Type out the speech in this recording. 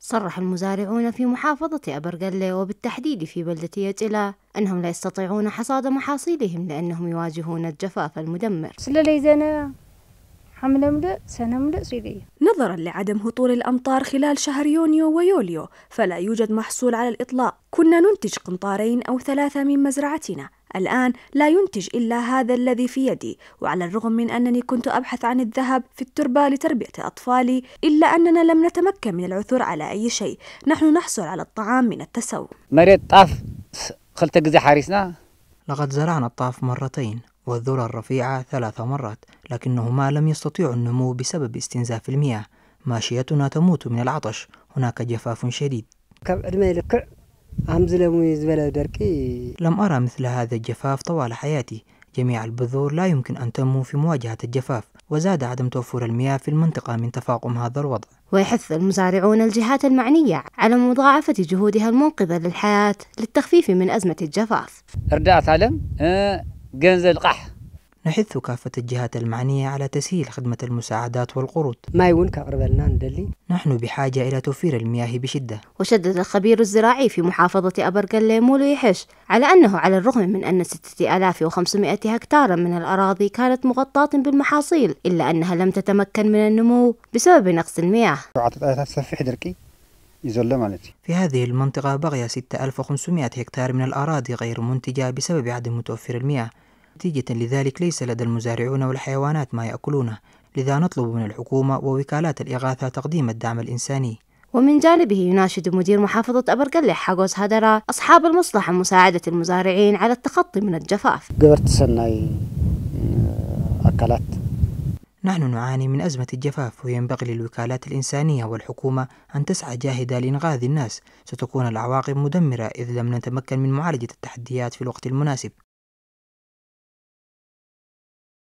صرح المزارعون في محافظة أبرقلة وبالتحديد في بلدة يجلة أنهم لا يستطيعون حصاد محاصيلهم لأنهم يواجهون الجفاف المدمر نظرا لعدم هطول الأمطار خلال شهر يونيو ويوليو فلا يوجد محصول على الإطلاق كنا ننتج قنطارين أو ثلاثة من مزرعتنا الآن لا ينتج إلا هذا الذي في يدي، وعلى الرغم من أنني كنت أبحث عن الذهب في التربة لتربية أطفالي، إلا أننا لم نتمكن من العثور على أي شيء، نحن نحصل على الطعام من التسو. مريت طاف خلت حارسنا. لقد زرعنا الطاف مرتين والذرة الرفيعة ثلاث مرات، لكنهما لم يستطيعوا النمو بسبب استنزاف المياه. ماشيتنا تموت من العطش، هناك جفاف شديد. لم أرى مثل هذا الجفاف طوال حياتي جميع البذور لا يمكن أن تنمو في مواجهة الجفاف وزاد عدم توفر المياه في المنطقة من تفاقم هذا الوضع ويحث المزارعون الجهات المعنية على مضاعفة جهودها المنقذة للحياة للتخفيف من أزمة الجفاف أردعت علم أه... جنز القح نحث كافة الجهات المعنية على تسهيل خدمة المساعدات والقروض ما يكون نحن بحاجة إلى توفير المياه بشدة وشدد الخبير الزراعي في محافظة أبرقلة ليمولو يحش على أنه على الرغم من أن 6500 هكتارا من الأراضي كانت مغطاة بالمحاصيل إلا أنها لم تتمكن من النمو بسبب نقص المياه في هذه المنطقة بقي 6500 هكتار من الأراضي غير منتجة بسبب عدم توفير المياه نتيجة لذلك ليس لدى المزارعون والحيوانات ما يأكلونه لذا نطلب من الحكومة ووكالات الإغاثة تقديم الدعم الإنساني ومن جانبه يناشد مدير محافظة أبرقلي حقوس هدرا أصحاب المصلحة مساعدة المزارعين على التخطي من الجفاف اه، أكلت نحن نعاني من أزمة الجفاف وينبغي للوكالات الإنسانية والحكومة أن تسعى جاهدة لإنقاذ الناس ستكون العواقب مدمرة إذ لم نتمكن من معالجة التحديات في الوقت المناسب